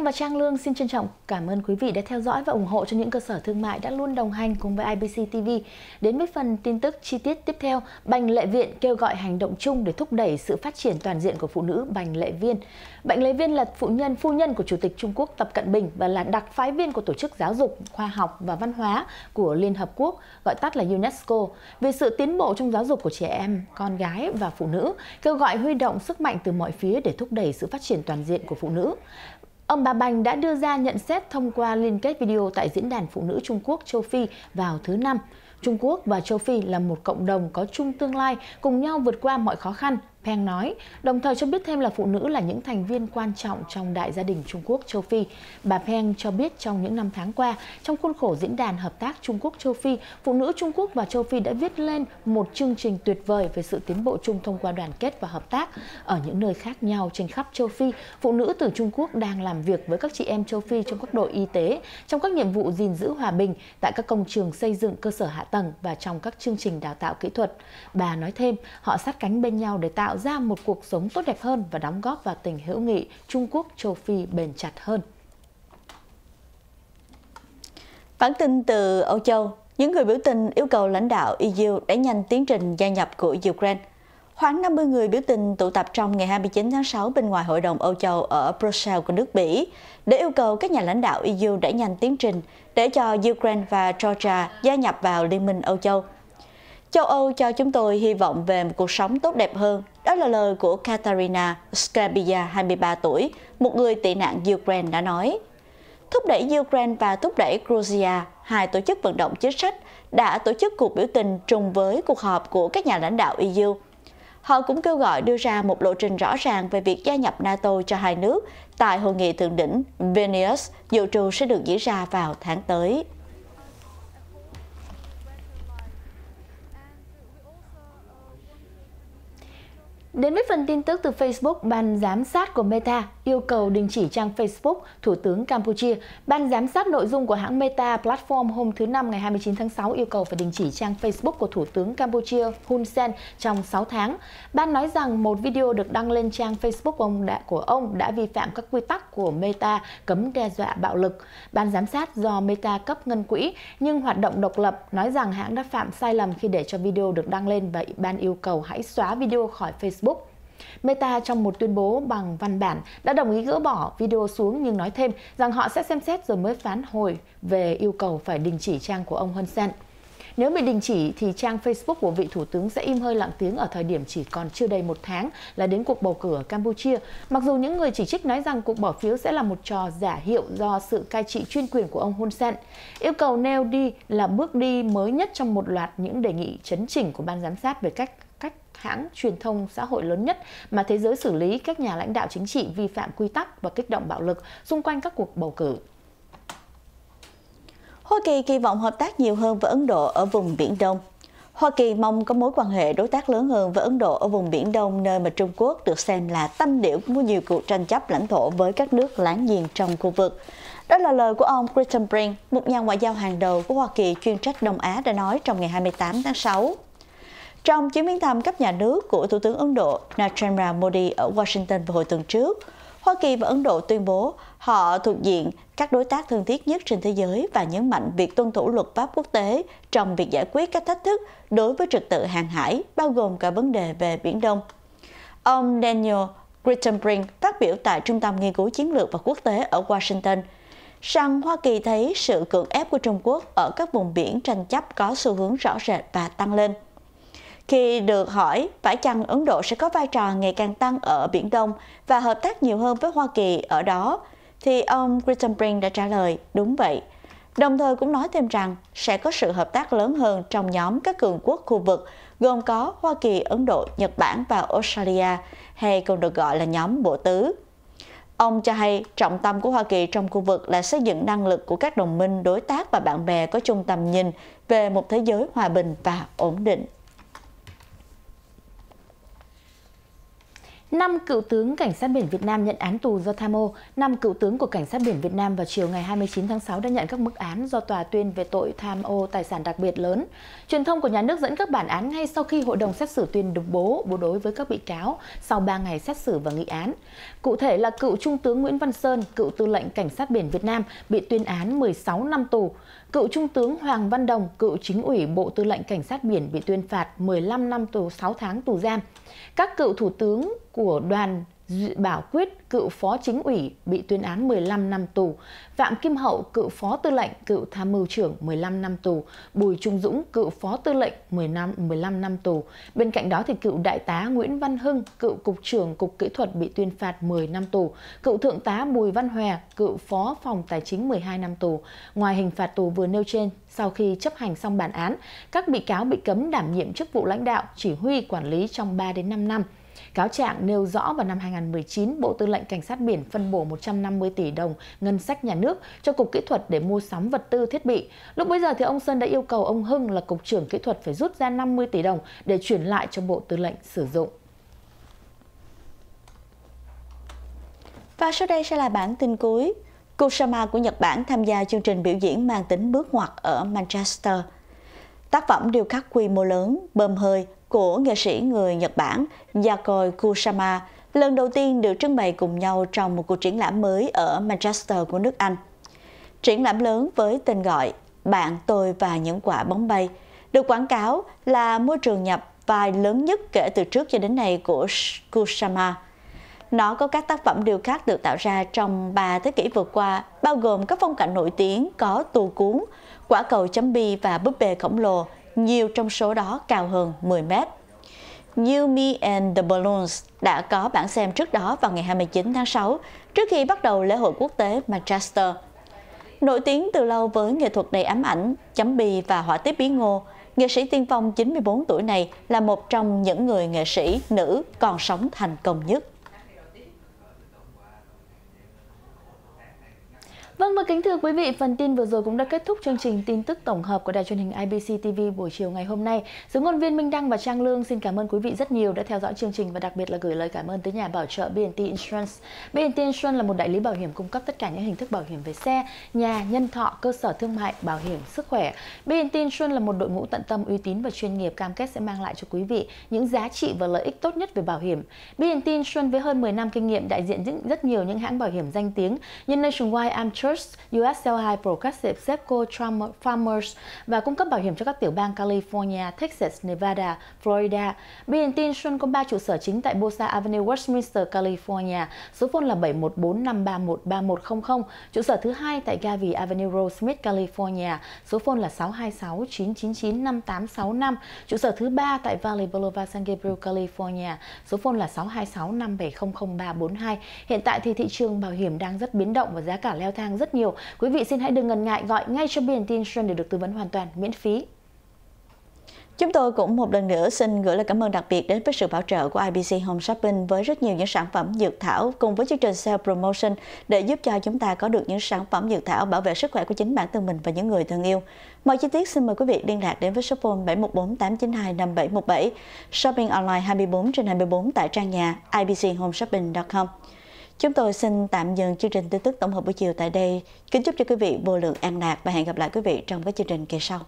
Vâng và Trang Lương xin trân trọng cảm ơn quý vị đã theo dõi và ủng hộ cho những cơ sở thương mại đã luôn đồng hành cùng với IBC TV. Đến với phần tin tức chi tiết tiếp theo, Bành Lệ Viện kêu gọi hành động chung để thúc đẩy sự phát triển toàn diện của phụ nữ Bành Lệ Viên. Bành Lệ Viên là phụ nhân, phu nhân của Chủ tịch Trung Quốc Tập Cận Bình và là đặc phái viên của Tổ chức Giáo dục, Khoa học và Văn hóa của Liên Hợp Quốc, gọi tắt là UNESCO, về sự tiến bộ trong giáo dục của trẻ em, con gái và phụ nữ, kêu gọi huy động sức mạnh từ mọi phía để thúc đẩy sự phát triển toàn diện của phụ nữ. Ông bà Bành đã đưa ra nhận xét thông qua liên kết video tại Diễn đàn Phụ nữ Trung Quốc Châu Phi vào thứ Năm. Trung Quốc và Châu Phi là một cộng đồng có chung tương lai, cùng nhau vượt qua mọi khó khăn, Peng nói, đồng thời cho biết thêm là phụ nữ là những thành viên quan trọng trong đại gia đình Trung Quốc châu Phi. Bà Peng cho biết trong những năm tháng qua, trong khuôn khổ diễn đàn hợp tác Trung Quốc châu Phi, phụ nữ Trung Quốc và châu Phi đã viết lên một chương trình tuyệt vời về sự tiến bộ chung thông qua đoàn kết và hợp tác. Ở những nơi khác nhau trên khắp châu Phi, phụ nữ từ Trung Quốc đang làm việc với các chị em châu Phi trong các đội y tế, trong các nhiệm vụ gìn giữ hòa bình, tại các công trường xây dựng cơ sở hạ tầng và trong các chương trình đào tạo kỹ thuật. Bà nói thêm, họ sát cánh bên nhau để tạo tạo ra một cuộc sống tốt đẹp hơn và đóng góp vào tình hữu nghị Trung Quốc châu Phi bền chặt hơn. Bản tin từ Âu Châu, những người biểu tình yêu cầu lãnh đạo EU đẩy nhanh tiến trình gia nhập của Ukraine. Khoảng 50 người biểu tình tụ tập trong ngày 29 tháng 6 bên ngoài Hội đồng Âu Châu ở Brussels của nước Bỉ để yêu cầu các nhà lãnh đạo EU đẩy nhanh tiến trình để cho Ukraine và Georgia gia nhập vào Liên minh Âu Châu. Châu Âu cho chúng tôi hy vọng về một cuộc sống tốt đẹp hơn đó là lời của Katarina Skabia, 23 tuổi, một người tị nạn Ukraine đã nói. Thúc đẩy Ukraine và thúc đẩy Georgia, hai tổ chức vận động chính sách, đã tổ chức cuộc biểu tình trùng với cuộc họp của các nhà lãnh đạo EU. Họ cũng kêu gọi đưa ra một lộ trình rõ ràng về việc gia nhập NATO cho hai nước tại hội nghị thượng đỉnh Vilnius dự trù sẽ được diễn ra vào tháng tới. Đến với phần tin tức từ Facebook, Ban Giám sát của Meta yêu cầu đình chỉ trang Facebook Thủ tướng Campuchia. Ban Giám sát nội dung của hãng Meta Platform hôm thứ Năm ngày 29 tháng 6 yêu cầu phải đình chỉ trang Facebook của Thủ tướng Campuchia Hun Sen trong 6 tháng. Ban nói rằng một video được đăng lên trang Facebook của ông đã, của ông đã vi phạm các quy tắc của Meta cấm đe dọa bạo lực. Ban Giám sát do Meta cấp ngân quỹ nhưng hoạt động độc lập nói rằng hãng đã phạm sai lầm khi để cho video được đăng lên và ban yêu cầu hãy xóa video khỏi Facebook Facebook. Meta trong một tuyên bố bằng văn bản đã đồng ý gỡ bỏ video xuống nhưng nói thêm rằng họ sẽ xem xét rồi mới phán hồi về yêu cầu phải đình chỉ trang của ông Hun Sen. Nếu bị đình chỉ thì trang Facebook của vị thủ tướng sẽ im hơi lặng tiếng ở thời điểm chỉ còn chưa đầy một tháng là đến cuộc bầu cử ở Campuchia. Mặc dù những người chỉ trích nói rằng cuộc bỏ phiếu sẽ là một trò giả hiệu do sự cai trị chuyên quyền của ông Hun Sen. Yêu cầu nêu đi là bước đi mới nhất trong một loạt những đề nghị chấn chỉnh của ban giám sát về cách cách hãng truyền thông xã hội lớn nhất mà thế giới xử lý các nhà lãnh đạo chính trị vi phạm quy tắc và kích động bạo lực xung quanh các cuộc bầu cử. Hoa Kỳ kỳ vọng hợp tác nhiều hơn với Ấn Độ ở vùng Biển Đông. Hoa Kỳ mong có mối quan hệ đối tác lớn hơn với Ấn Độ ở vùng Biển Đông, nơi mà Trung Quốc được xem là tâm điểm của nhiều cuộc tranh chấp lãnh thổ với các nước láng giềng trong khu vực. Đó là lời của ông Christian Brink, một nhà ngoại giao hàng đầu của Hoa Kỳ chuyên trách Đông Á đã nói trong ngày 28 tháng 6. Trong chuyến viếng thăm cấp nhà nước của Thủ tướng Ấn Độ Narendra Modi ở Washington vào hồi tuần trước, Hoa Kỳ và Ấn Độ tuyên bố họ thuộc diện các đối tác thân thiết nhất trên thế giới và nhấn mạnh việc tuân thủ luật pháp quốc tế trong việc giải quyết các thách thức đối với trật tự hàng hải, bao gồm cả vấn đề về Biển Đông. Ông Daniel Grittenbrink phát biểu tại Trung tâm Nghiên cứu Chiến lược và Quốc tế ở Washington rằng Hoa Kỳ thấy sự cưỡng ép của Trung Quốc ở các vùng biển tranh chấp có xu hướng rõ rệt và tăng lên. Khi được hỏi phải chăng Ấn Độ sẽ có vai trò ngày càng tăng ở Biển Đông và hợp tác nhiều hơn với Hoa Kỳ ở đó, thì ông Christian Brink đã trả lời đúng vậy. Đồng thời cũng nói thêm rằng sẽ có sự hợp tác lớn hơn trong nhóm các cường quốc khu vực gồm có Hoa Kỳ, Ấn Độ, Nhật Bản và Australia hay còn được gọi là nhóm bộ tứ. Ông cho hay trọng tâm của Hoa Kỳ trong khu vực là xây dựng năng lực của các đồng minh, đối tác và bạn bè có chung tầm nhìn về một thế giới hòa bình và ổn định. Năm cựu tướng Cảnh sát biển Việt Nam nhận án tù do tham ô. Năm cựu tướng của Cảnh sát biển Việt Nam vào chiều ngày 29 tháng 6 đã nhận các mức án do tòa tuyên về tội tham ô tài sản đặc biệt lớn. Truyền thông của nhà nước dẫn các bản án ngay sau khi hội đồng xét xử tuyên đồng bố bố đối với các bị cáo sau 3 ngày xét xử và nghị án. Cụ thể là cựu Trung tướng Nguyễn Văn Sơn, cựu tư lệnh Cảnh sát biển Việt Nam bị tuyên án 16 năm tù. Cựu Trung tướng Hoàng Văn Đồng, cựu chính ủy Bộ Tư lệnh Cảnh sát Biển bị tuyên phạt 15 năm tù 6 tháng tù giam. Các cựu thủ tướng của đoàn Bảo Quyết, cựu phó chính ủy, bị tuyên án 15 năm tù. Phạm Kim Hậu, cựu phó tư lệnh, cựu tham mưu trưởng, 15 năm tù. Bùi Trung Dũng, cựu phó tư lệnh, 15, 15 năm tù. Bên cạnh đó, thì cựu đại tá Nguyễn Văn Hưng, cựu cục trưởng Cục Kỹ thuật bị tuyên phạt 10 năm tù. Cựu thượng tá Bùi Văn Hòe, cựu phó phòng tài chính 12 năm tù. Ngoài hình phạt tù vừa nêu trên, sau khi chấp hành xong bản án, các bị cáo bị cấm đảm nhiệm chức vụ lãnh đạo, chỉ huy, quản lý trong 3 đến 5 năm. Cáo trạng nêu rõ vào năm 2019, Bộ Tư lệnh Cảnh sát biển phân bổ 150 tỷ đồng ngân sách nhà nước cho Cục Kỹ thuật để mua sắm vật tư thiết bị. Lúc bấy giờ thì ông Sơn đã yêu cầu ông Hưng là Cục trưởng Kỹ thuật phải rút ra 50 tỷ đồng để chuyển lại cho Bộ Tư lệnh sử dụng. Và sau đây sẽ là bản tin cuối. Kusama của Nhật Bản tham gia chương trình biểu diễn mang tính bước ngoặt ở Manchester. Tác phẩm điêu khắc quy mô lớn, bơm hơi của nghệ sĩ người Nhật Bản Yakoi Kusama lần đầu tiên được trưng bày cùng nhau trong một cuộc triển lãm mới ở Manchester của nước Anh. Triển lãm lớn với tên gọi Bạn tôi và những quả bóng bay được quảng cáo là môi trường nhập vai lớn nhất kể từ trước cho đến nay của Kusama. Nó có các tác phẩm điêu khắc được tạo ra trong 3 thế kỷ vừa qua, bao gồm các phong cảnh nổi tiếng có tù cuốn, quả cầu chấm bi và búp bê khổng lồ – nhiều trong số đó cao hơn 10 mét. New Me and the Balloons đã có bản xem trước đó vào ngày 29 tháng 6, trước khi bắt đầu lễ hội quốc tế Manchester. Nổi tiếng từ lâu với nghệ thuật đầy ám ảnh, chấm bi và họa tiết bí ngô, nghệ sĩ tiên phong 94 tuổi này là một trong những người nghệ sĩ nữ còn sống thành công nhất. Vâng và kính thưa quý vị, phần tin vừa rồi cũng đã kết thúc chương trình tin tức tổng hợp của đài truyền hình IBC TV buổi chiều ngày hôm nay. Dưới ngôn viên Minh Đăng và Trang Lương xin cảm ơn quý vị rất nhiều đã theo dõi chương trình và đặc biệt là gửi lời cảm ơn tới nhà bảo trợ BNT Insurance. BNT Insurance là một đại lý bảo hiểm cung cấp tất cả những hình thức bảo hiểm về xe, nhà, nhân thọ, cơ sở thương mại, bảo hiểm, sức khỏe. BNT Insurance là một đội ngũ tận tâm uy tín và chuyên nghiệp cam kết sẽ mang lại cho quý vị những giá trị và lợi ích tốt nhất về bảo hiểm. BNT Insurance với hơn 10 năm kinh nghiệm đại diện rất nhiều những hãng bảo hiểm danh tiếng như Nationwide, Amtrak, Reuters, USL2 Progressive Zepco Farmers và cung cấp bảo hiểm cho các tiểu bang California, Texas, Nevada, Florida. BNT Insurance có 3 trụ sở chính tại Bosa Avenue, Westminster, California. Số phone là 714-531-3100. Trụ sở thứ hai tại Gavi Avenue, Rose California. Số phone là 626-999-5865. Trụ sở thứ ba tại Valley Boulevard, San Gabriel, California. Số phone là 626 342 Hiện tại thì thị trường bảo hiểm đang rất biến động và giá cả leo thang rất nhiều. Quý vị xin hãy đừng ngần ngại gọi ngay cho BNT Insurance để được tư vấn hoàn toàn miễn phí. Chúng tôi cũng một lần nữa xin gửi lời cảm ơn đặc biệt đến với sự bảo trợ của IBC Home Shopping với rất nhiều những sản phẩm dược thảo cùng với chương trình sale promotion để giúp cho chúng ta có được những sản phẩm dược thảo bảo vệ sức khỏe của chính bản thân mình và những người thân yêu. Mọi chi tiết xin mời quý vị liên lạc đến với số phone 714 shopping online 24 trên 24 tại trang nhà ibchomeshopping.com. Chúng tôi xin tạm dừng chương trình tin tức tổng hợp buổi chiều tại đây. Kính chúc cho quý vị vô lượng an lạc và hẹn gặp lại quý vị trong các chương trình kỳ sau.